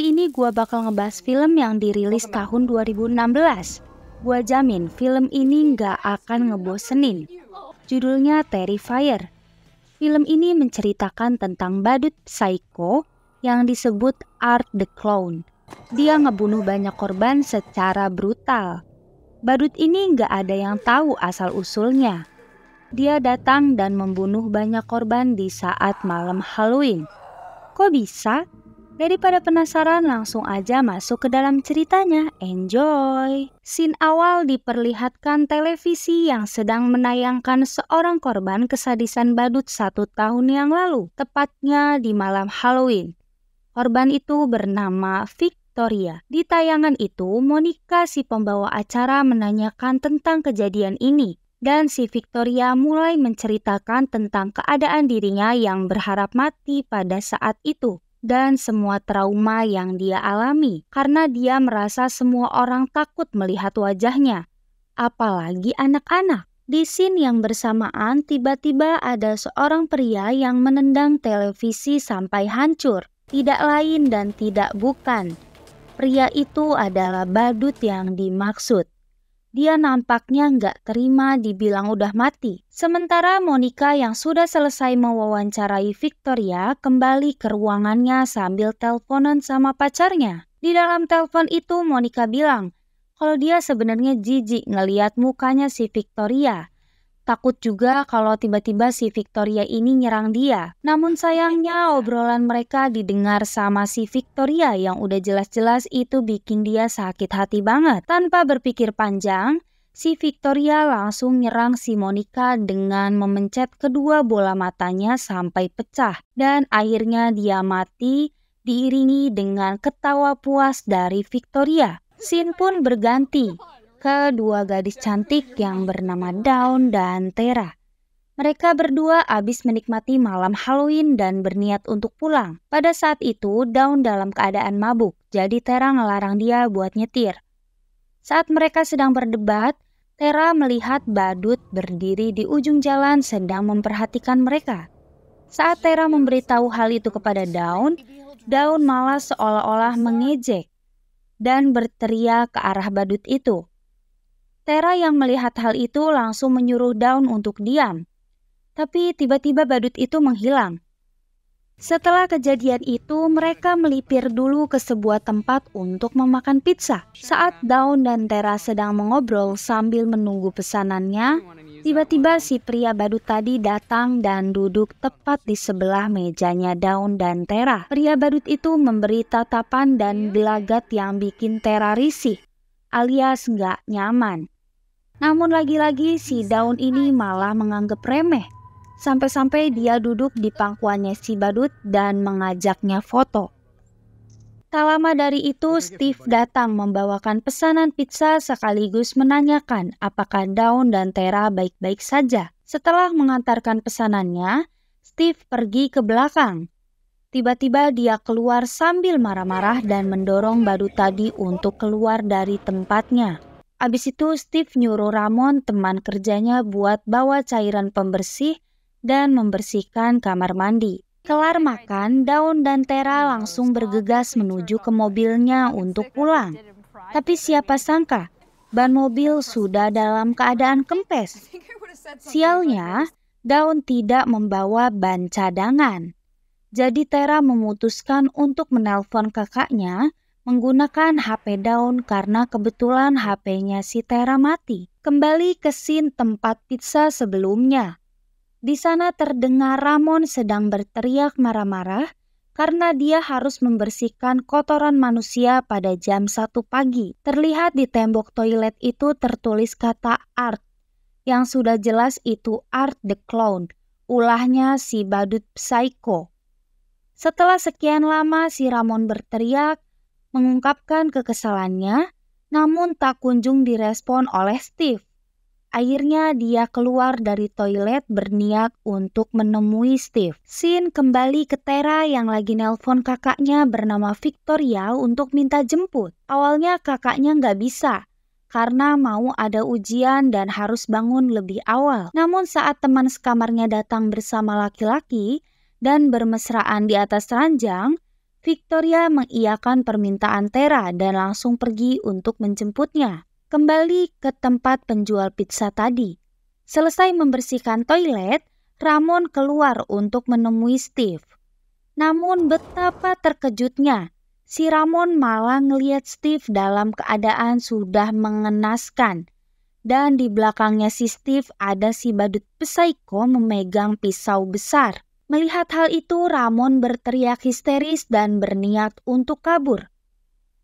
Kali ini gue bakal ngebahas film yang dirilis tahun 2016. Gua jamin film ini nggak akan ngebosenin. Judulnya Terrifier. Film ini menceritakan tentang badut psycho yang disebut Art the Clown. Dia ngebunuh banyak korban secara brutal. Badut ini nggak ada yang tahu asal-usulnya. Dia datang dan membunuh banyak korban di saat malam Halloween. Kok bisa? Daripada penasaran, langsung aja masuk ke dalam ceritanya. Enjoy! Scene awal diperlihatkan televisi yang sedang menayangkan seorang korban kesadisan badut satu tahun yang lalu, tepatnya di malam Halloween. Korban itu bernama Vic Victoria. Di tayangan itu, Monica si pembawa acara menanyakan tentang kejadian ini. Dan si Victoria mulai menceritakan tentang keadaan dirinya yang berharap mati pada saat itu dan semua trauma yang dia alami karena dia merasa semua orang takut melihat wajahnya, apalagi anak-anak. Di scene yang bersamaan, tiba-tiba ada seorang pria yang menendang televisi sampai hancur. Tidak lain dan tidak bukan, pria itu adalah badut yang dimaksud dia nampaknya nggak terima dibilang udah mati. Sementara Monica yang sudah selesai mewawancarai Victoria kembali ke ruangannya sambil teleponan sama pacarnya. Di dalam telepon itu Monica bilang kalau dia sebenarnya jijik ngeliat mukanya si Victoria. Takut juga kalau tiba-tiba si Victoria ini nyerang dia. Namun sayangnya obrolan mereka didengar sama si Victoria yang udah jelas-jelas itu bikin dia sakit hati banget. Tanpa berpikir panjang, si Victoria langsung nyerang si Monica dengan memencet kedua bola matanya sampai pecah dan akhirnya dia mati diiringi dengan ketawa puas dari Victoria. Scene pun berganti kedua gadis cantik yang bernama Dawn dan Tera. Mereka berdua habis menikmati malam Halloween dan berniat untuk pulang. Pada saat itu, Dawn dalam keadaan mabuk, jadi Tera ngelarang dia buat nyetir. Saat mereka sedang berdebat, Tera melihat Badut berdiri di ujung jalan sedang memperhatikan mereka. Saat Tera memberitahu hal itu kepada Daun, Daun malah seolah-olah mengejek dan berteriak ke arah badut itu. Tera yang melihat hal itu langsung menyuruh Daun untuk diam. Tapi tiba-tiba badut itu menghilang. Setelah kejadian itu, mereka melipir dulu ke sebuah tempat untuk memakan pizza. Saat Daun dan Tera sedang mengobrol sambil menunggu pesanannya, tiba-tiba si pria badut tadi datang dan duduk tepat di sebelah mejanya Daun dan Tera. Pria badut itu memberi tatapan dan gelagat yang bikin Tera risih alias nggak nyaman. Namun lagi-lagi si daun ini malah menganggap remeh. Sampai-sampai dia duduk di pangkuannya si badut dan mengajaknya foto. Tak lama dari itu, Steve datang membawakan pesanan pizza sekaligus menanyakan apakah Daun dan Tera baik-baik saja. Setelah mengantarkan pesanannya, Steve pergi ke belakang Tiba-tiba dia keluar sambil marah-marah dan mendorong Badu tadi untuk keluar dari tempatnya. Abis itu Steve nyuruh Ramon teman kerjanya buat bawa cairan pembersih dan membersihkan kamar mandi. Kelar makan, Daun dan Tera langsung bergegas menuju ke mobilnya untuk pulang. Tapi siapa sangka, ban mobil sudah dalam keadaan kempes. Sialnya, Daun tidak membawa ban cadangan. Jadi Tera memutuskan untuk menelpon kakaknya menggunakan HP daun karena kebetulan HP-nya si Tera mati. Kembali ke scene tempat pizza sebelumnya. Di sana terdengar Ramon sedang berteriak marah-marah karena dia harus membersihkan kotoran manusia pada jam 1 pagi. Terlihat di tembok toilet itu tertulis kata art. Yang sudah jelas itu Art the Clown, ulahnya si badut psycho. Setelah sekian lama si Ramon berteriak, mengungkapkan kekesalannya, namun tak kunjung direspon oleh Steve. Akhirnya dia keluar dari toilet berniat untuk menemui Steve. Sin kembali ke Tera yang lagi nelpon kakaknya bernama Victoria untuk minta jemput. Awalnya kakaknya nggak bisa karena mau ada ujian dan harus bangun lebih awal. Namun saat teman sekamarnya datang bersama laki-laki, dan bermesraan di atas ranjang, Victoria mengiyakan permintaan Tera dan langsung pergi untuk menjemputnya kembali ke tempat penjual pizza tadi. Selesai membersihkan toilet, Ramon keluar untuk menemui Steve. Namun betapa terkejutnya, si Ramon malah ngeliat Steve dalam keadaan sudah mengenaskan. Dan di belakangnya si Steve ada si badut psycho memegang pisau besar. Melihat hal itu, Ramon berteriak histeris dan berniat untuk kabur.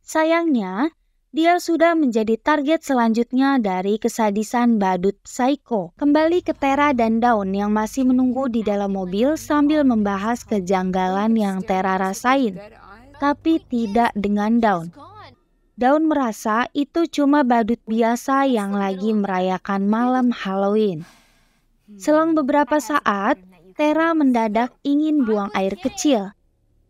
Sayangnya, dia sudah menjadi target selanjutnya dari kesadisan badut Psycho. Kembali ke Tera dan Daun yang masih menunggu di dalam mobil sambil membahas kejanggalan yang Tera rasain. Tapi tidak dengan Daun. Daun merasa itu cuma badut biasa yang lagi merayakan malam Halloween. Selang beberapa saat, Tera mendadak ingin buang air kecil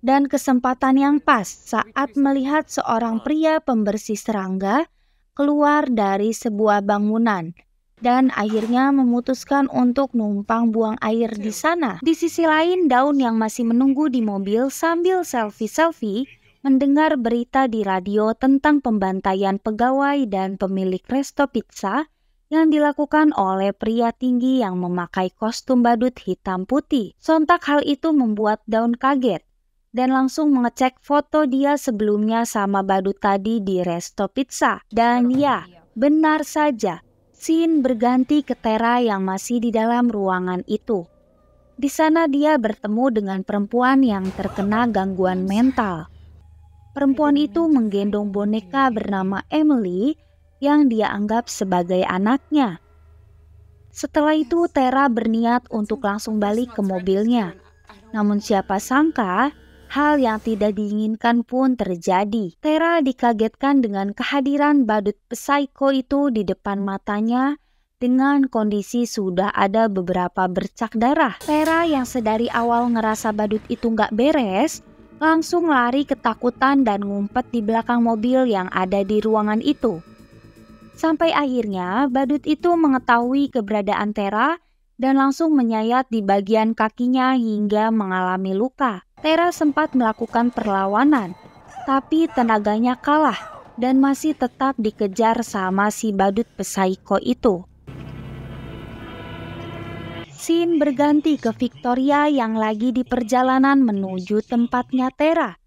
dan kesempatan yang pas saat melihat seorang pria pembersih serangga keluar dari sebuah bangunan dan akhirnya memutuskan untuk numpang buang air di sana. Di sisi lain, Daun yang masih menunggu di mobil sambil selfie-selfie mendengar berita di radio tentang pembantaian pegawai dan pemilik resto pizza yang dilakukan oleh pria tinggi yang memakai kostum badut hitam putih. Sontak hal itu membuat Daun kaget dan langsung mengecek foto dia sebelumnya sama badut tadi di resto pizza. Dan ya, benar saja, Sin berganti ke Tera yang masih di dalam ruangan itu. Di sana dia bertemu dengan perempuan yang terkena gangguan mental. Perempuan itu menggendong boneka bernama Emily yang dia anggap sebagai anaknya. Setelah itu, Tera berniat untuk langsung balik ke mobilnya. Namun, siapa sangka hal yang tidak diinginkan pun terjadi. Tera dikagetkan dengan kehadiran badut psycho itu di depan matanya dengan kondisi sudah ada beberapa bercak darah. Tera yang sedari awal ngerasa badut itu nggak beres, langsung lari ketakutan dan ngumpet di belakang mobil yang ada di ruangan itu. Sampai akhirnya badut itu mengetahui keberadaan Tera dan langsung menyayat di bagian kakinya hingga mengalami luka. Tera sempat melakukan perlawanan, tapi tenaganya kalah dan masih tetap dikejar sama si badut pesaiko itu. Scene berganti ke Victoria yang lagi di perjalanan menuju tempatnya Tera.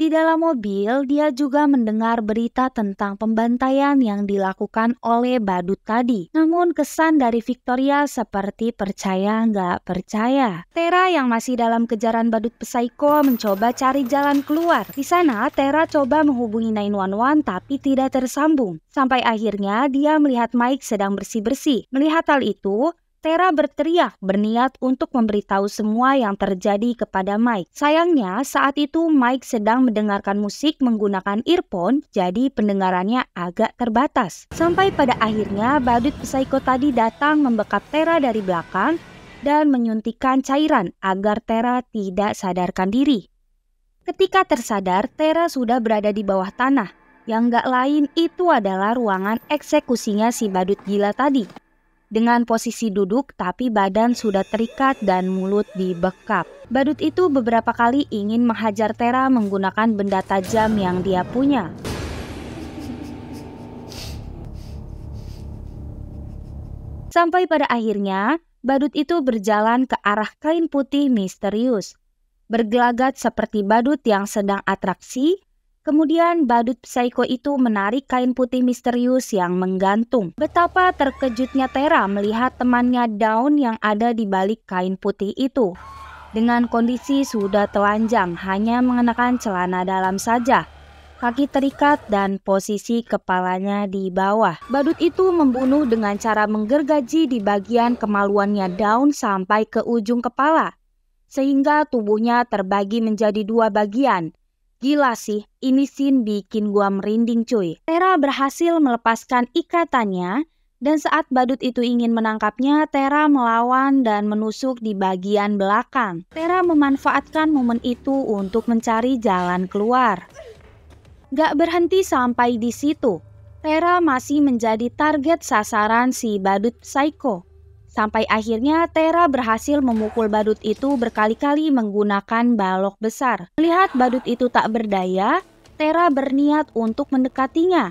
Di dalam mobil, dia juga mendengar berita tentang pembantaian yang dilakukan oleh badut tadi. Namun kesan dari Victoria seperti percaya nggak percaya. Tera yang masih dalam kejaran badut psycho mencoba cari jalan keluar. Di sana, Tera coba menghubungi 911 tapi tidak tersambung. Sampai akhirnya dia melihat Mike sedang bersih-bersih. Melihat hal itu, Tera berteriak berniat untuk memberitahu semua yang terjadi kepada Mike. Sayangnya, saat itu Mike sedang mendengarkan musik menggunakan earphone, jadi pendengarannya agak terbatas. Sampai pada akhirnya, badut psycho tadi datang membekap Tera dari belakang dan menyuntikkan cairan agar Tera tidak sadarkan diri. Ketika tersadar, Tera sudah berada di bawah tanah. Yang gak lain itu adalah ruangan eksekusinya si badut gila tadi dengan posisi duduk tapi badan sudah terikat dan mulut dibekap. Badut itu beberapa kali ingin menghajar Tera menggunakan benda tajam yang dia punya. Sampai pada akhirnya, badut itu berjalan ke arah kain putih misterius. Bergelagat seperti badut yang sedang atraksi, Kemudian badut Psycho itu menarik kain putih misterius yang menggantung. Betapa terkejutnya Tera melihat temannya Daun yang ada di balik kain putih itu. Dengan kondisi sudah telanjang, hanya mengenakan celana dalam saja. Kaki terikat dan posisi kepalanya di bawah. Badut itu membunuh dengan cara menggergaji di bagian kemaluannya Daun sampai ke ujung kepala. Sehingga tubuhnya terbagi menjadi dua bagian Gila sih, ini sin bikin gua merinding cuy. Tera berhasil melepaskan ikatannya dan saat badut itu ingin menangkapnya, Tera melawan dan menusuk di bagian belakang. Tera memanfaatkan momen itu untuk mencari jalan keluar. Gak berhenti sampai di situ, Tera masih menjadi target sasaran si badut psycho. Sampai akhirnya Tera berhasil memukul badut itu berkali-kali menggunakan balok besar. Melihat badut itu tak berdaya, Tera berniat untuk mendekatinya.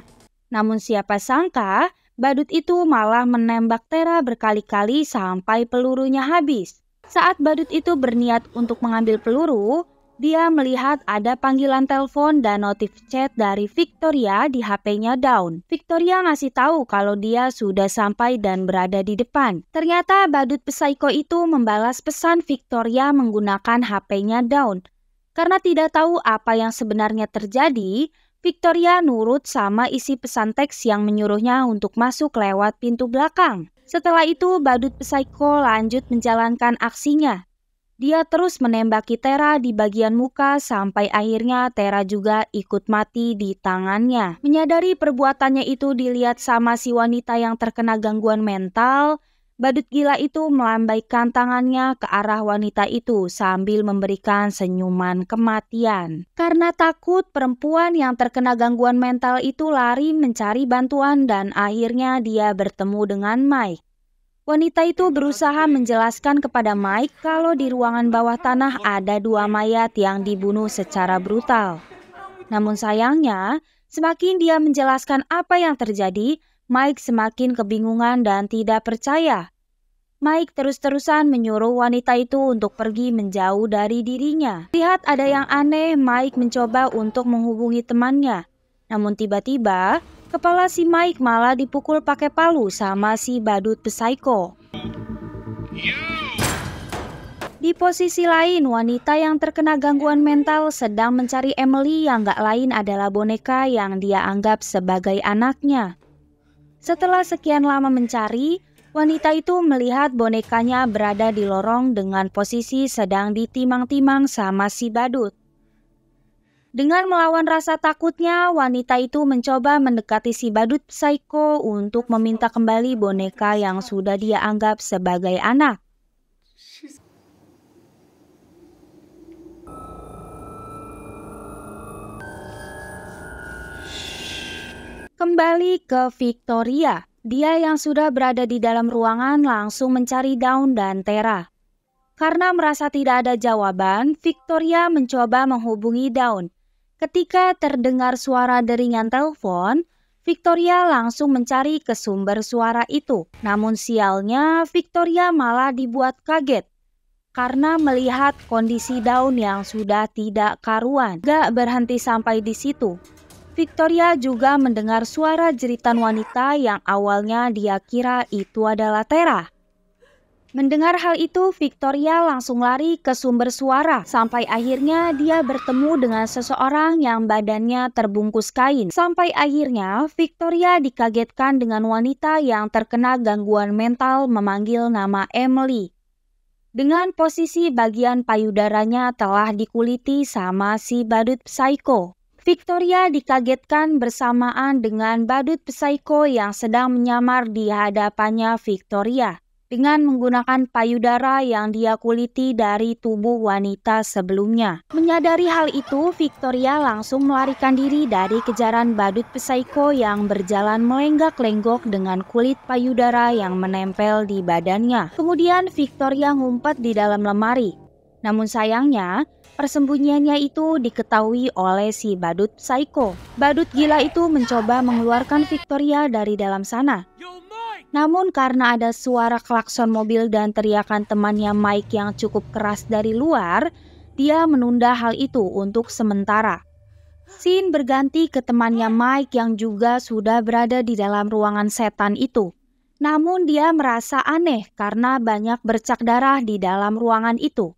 Namun siapa sangka, badut itu malah menembak Tera berkali-kali sampai pelurunya habis. Saat badut itu berniat untuk mengambil peluru, dia melihat ada panggilan telepon dan notif chat dari Victoria di HP-nya down. Victoria ngasih tahu kalau dia sudah sampai dan berada di depan. Ternyata badut psycho itu membalas pesan Victoria menggunakan HP-nya down. Karena tidak tahu apa yang sebenarnya terjadi, Victoria nurut sama isi pesan teks yang menyuruhnya untuk masuk lewat pintu belakang. Setelah itu, badut psycho lanjut menjalankan aksinya dia terus menembaki Tera di bagian muka sampai akhirnya Tera juga ikut mati di tangannya. Menyadari perbuatannya itu dilihat sama si wanita yang terkena gangguan mental, badut gila itu melambaikan tangannya ke arah wanita itu sambil memberikan senyuman kematian. Karena takut perempuan yang terkena gangguan mental itu lari mencari bantuan dan akhirnya dia bertemu dengan Mike. Wanita itu berusaha menjelaskan kepada Mike kalau di ruangan bawah tanah ada dua mayat yang dibunuh secara brutal. Namun sayangnya, semakin dia menjelaskan apa yang terjadi, Mike semakin kebingungan dan tidak percaya. Mike terus-terusan menyuruh wanita itu untuk pergi menjauh dari dirinya. Lihat ada yang aneh, Mike mencoba untuk menghubungi temannya. Namun tiba-tiba, Kepala si Mike malah dipukul pakai palu sama si badut psycho. Di posisi lain, wanita yang terkena gangguan mental sedang mencari Emily yang gak lain adalah boneka yang dia anggap sebagai anaknya. Setelah sekian lama mencari, wanita itu melihat bonekanya berada di lorong dengan posisi sedang ditimang-timang sama si badut. Dengan melawan rasa takutnya, wanita itu mencoba mendekati si badut psycho untuk meminta kembali boneka yang sudah dia anggap sebagai anak. Kembali ke Victoria, dia yang sudah berada di dalam ruangan langsung mencari daun dan Tera. Karena merasa tidak ada jawaban, Victoria mencoba menghubungi Daun Ketika terdengar suara deringan telepon, Victoria langsung mencari ke sumber suara itu. Namun sialnya, Victoria malah dibuat kaget karena melihat kondisi daun yang sudah tidak karuan. Gak berhenti sampai di situ. Victoria juga mendengar suara jeritan wanita yang awalnya dia kira itu adalah Tera. Mendengar hal itu, Victoria langsung lari ke sumber suara sampai akhirnya dia bertemu dengan seseorang yang badannya terbungkus kain. Sampai akhirnya, Victoria dikagetkan dengan wanita yang terkena gangguan mental memanggil nama Emily. Dengan posisi bagian payudaranya telah dikuliti sama si badut psycho. Victoria dikagetkan bersamaan dengan badut psycho yang sedang menyamar di hadapannya Victoria dengan menggunakan payudara yang dia kuliti dari tubuh wanita sebelumnya. Menyadari hal itu, Victoria langsung melarikan diri dari kejaran badut psycho yang berjalan melenggak-lenggok dengan kulit payudara yang menempel di badannya. Kemudian Victoria ngumpet di dalam lemari. Namun sayangnya, Persembunyiannya itu diketahui oleh si badut psycho. Badut gila itu mencoba mengeluarkan Victoria dari dalam sana. Namun karena ada suara klakson mobil dan teriakan temannya Mike yang cukup keras dari luar, dia menunda hal itu untuk sementara. Sin berganti ke temannya Mike yang juga sudah berada di dalam ruangan setan itu. Namun dia merasa aneh karena banyak bercak darah di dalam ruangan itu.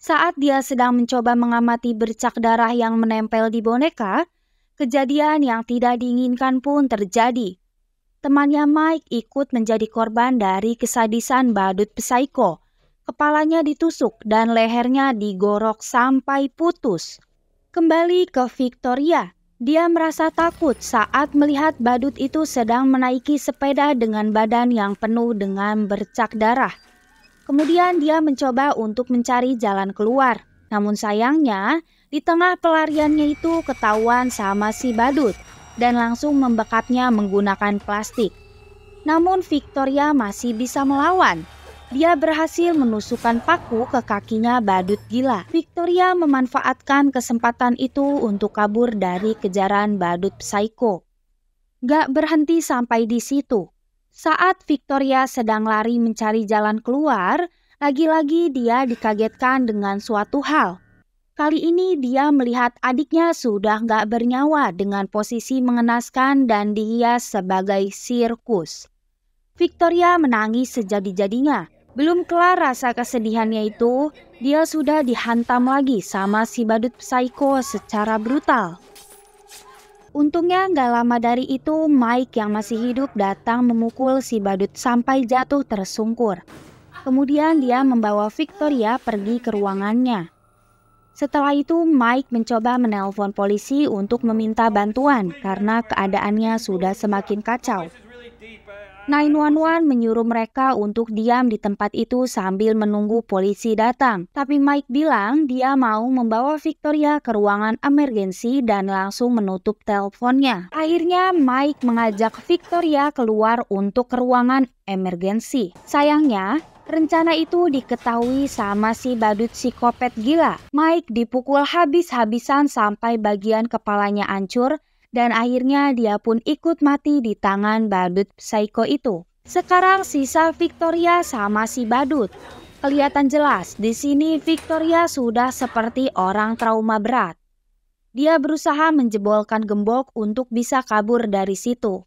Saat dia sedang mencoba mengamati bercak darah yang menempel di boneka, kejadian yang tidak diinginkan pun terjadi. Temannya Mike ikut menjadi korban dari kesadisan badut psycho. Kepalanya ditusuk dan lehernya digorok sampai putus. Kembali ke Victoria, dia merasa takut saat melihat badut itu sedang menaiki sepeda dengan badan yang penuh dengan bercak darah. Kemudian dia mencoba untuk mencari jalan keluar. Namun sayangnya, di tengah pelariannya itu ketahuan sama si badut dan langsung membekapnya menggunakan plastik. Namun Victoria masih bisa melawan. Dia berhasil menusukkan paku ke kakinya badut gila. Victoria memanfaatkan kesempatan itu untuk kabur dari kejaran badut psycho. Gak berhenti sampai di situ. Saat Victoria sedang lari mencari jalan keluar, lagi-lagi dia dikagetkan dengan suatu hal. Kali ini dia melihat adiknya sudah gak bernyawa dengan posisi mengenaskan dan dihias sebagai sirkus. Victoria menangis sejadi-jadinya. Belum kelar rasa kesedihannya itu, dia sudah dihantam lagi sama si badut psycho secara brutal. Untungnya gak lama dari itu, Mike yang masih hidup datang memukul si badut sampai jatuh tersungkur. Kemudian dia membawa Victoria pergi ke ruangannya. Setelah itu, Mike mencoba menelpon polisi untuk meminta bantuan karena keadaannya sudah semakin kacau. 911 menyuruh mereka untuk diam di tempat itu sambil menunggu polisi datang. Tapi Mike bilang dia mau membawa Victoria ke ruangan emergensi dan langsung menutup teleponnya. Akhirnya Mike mengajak Victoria keluar untuk ke ruangan emergensi. Sayangnya, Rencana itu diketahui sama si badut psikopat gila. Mike dipukul habis-habisan sampai bagian kepalanya hancur dan akhirnya dia pun ikut mati di tangan badut psycho itu. Sekarang sisa Victoria sama si badut. Kelihatan jelas di sini Victoria sudah seperti orang trauma berat. Dia berusaha menjebolkan gembok untuk bisa kabur dari situ.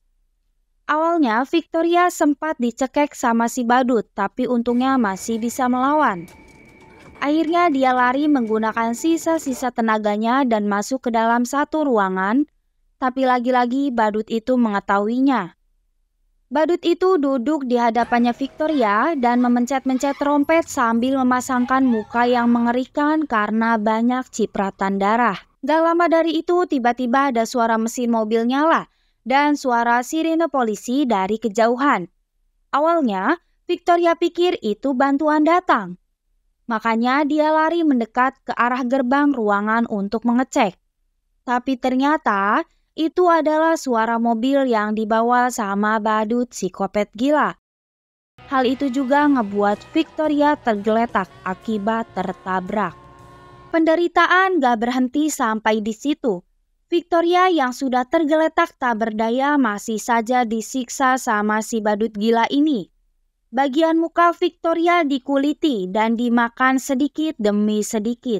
Awalnya Victoria sempat dicekek sama si badut, tapi untungnya masih bisa melawan. Akhirnya dia lari menggunakan sisa-sisa tenaganya dan masuk ke dalam satu ruangan, tapi lagi-lagi badut itu mengetahuinya. Badut itu duduk di hadapannya Victoria dan memencet-mencet trompet sambil memasangkan muka yang mengerikan karena banyak cipratan darah. Gak lama dari itu tiba-tiba ada suara mesin mobil nyala dan suara sirine polisi dari kejauhan. Awalnya, Victoria pikir itu bantuan datang. Makanya dia lari mendekat ke arah gerbang ruangan untuk mengecek. Tapi ternyata itu adalah suara mobil yang dibawa sama badut psikopat gila. Hal itu juga ngebuat Victoria tergeletak akibat tertabrak. Penderitaan gak berhenti sampai di situ. Victoria yang sudah tergeletak tak berdaya masih saja disiksa sama si badut gila ini. Bagian muka Victoria dikuliti dan dimakan sedikit demi sedikit.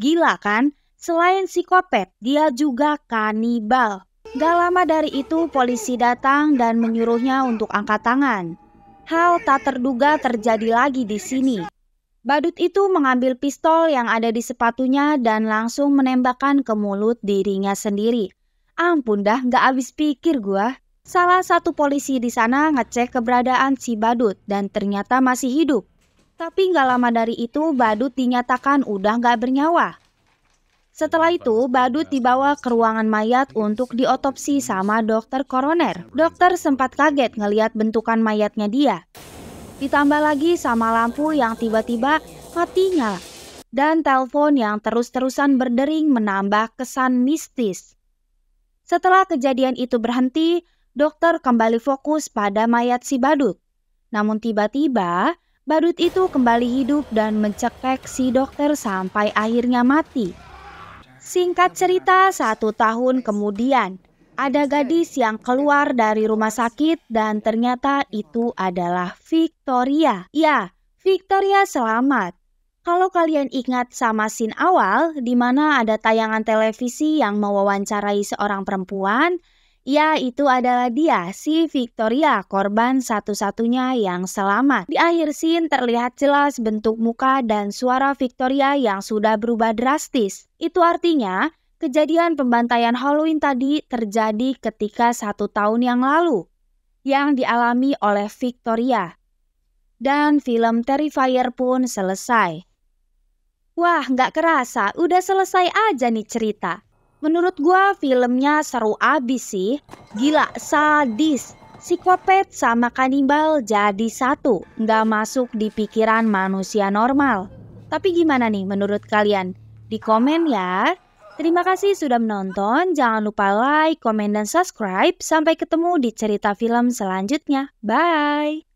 Gila kan? Selain psikopat, dia juga kanibal. Gak lama dari itu polisi datang dan menyuruhnya untuk angkat tangan. Hal tak terduga terjadi lagi di sini. Badut itu mengambil pistol yang ada di sepatunya dan langsung menembakkan ke mulut dirinya sendiri. Ampun dah, gak habis pikir gua. Salah satu polisi di sana ngecek keberadaan si Badut dan ternyata masih hidup. Tapi gak lama dari itu Badut dinyatakan udah gak bernyawa. Setelah itu, Badut dibawa ke ruangan mayat untuk diotopsi sama dokter koroner. Dokter sempat kaget ngeliat bentukan mayatnya dia. Ditambah lagi sama lampu yang tiba-tiba mati Dan telepon yang terus-terusan berdering menambah kesan mistis. Setelah kejadian itu berhenti, dokter kembali fokus pada mayat si badut. Namun tiba-tiba, badut itu kembali hidup dan mencekek si dokter sampai akhirnya mati. Singkat cerita, satu tahun kemudian, ada gadis yang keluar dari rumah sakit dan ternyata itu adalah Victoria. Ya, Victoria selamat. Kalau kalian ingat sama scene awal di mana ada tayangan televisi yang mewawancarai seorang perempuan, ya itu adalah dia, si Victoria, korban satu-satunya yang selamat. Di akhir scene terlihat jelas bentuk muka dan suara Victoria yang sudah berubah drastis. Itu artinya Kejadian pembantaian Halloween tadi terjadi ketika satu tahun yang lalu yang dialami oleh Victoria. Dan film Terrifier pun selesai. Wah, nggak kerasa, udah selesai aja nih cerita. Menurut gua filmnya seru abis sih. Gila, sadis, psikopat sama kanibal jadi satu, nggak masuk di pikiran manusia normal. Tapi gimana nih menurut kalian? Di komen ya. Terima kasih sudah menonton, jangan lupa like, komen, dan subscribe. Sampai ketemu di cerita film selanjutnya. Bye!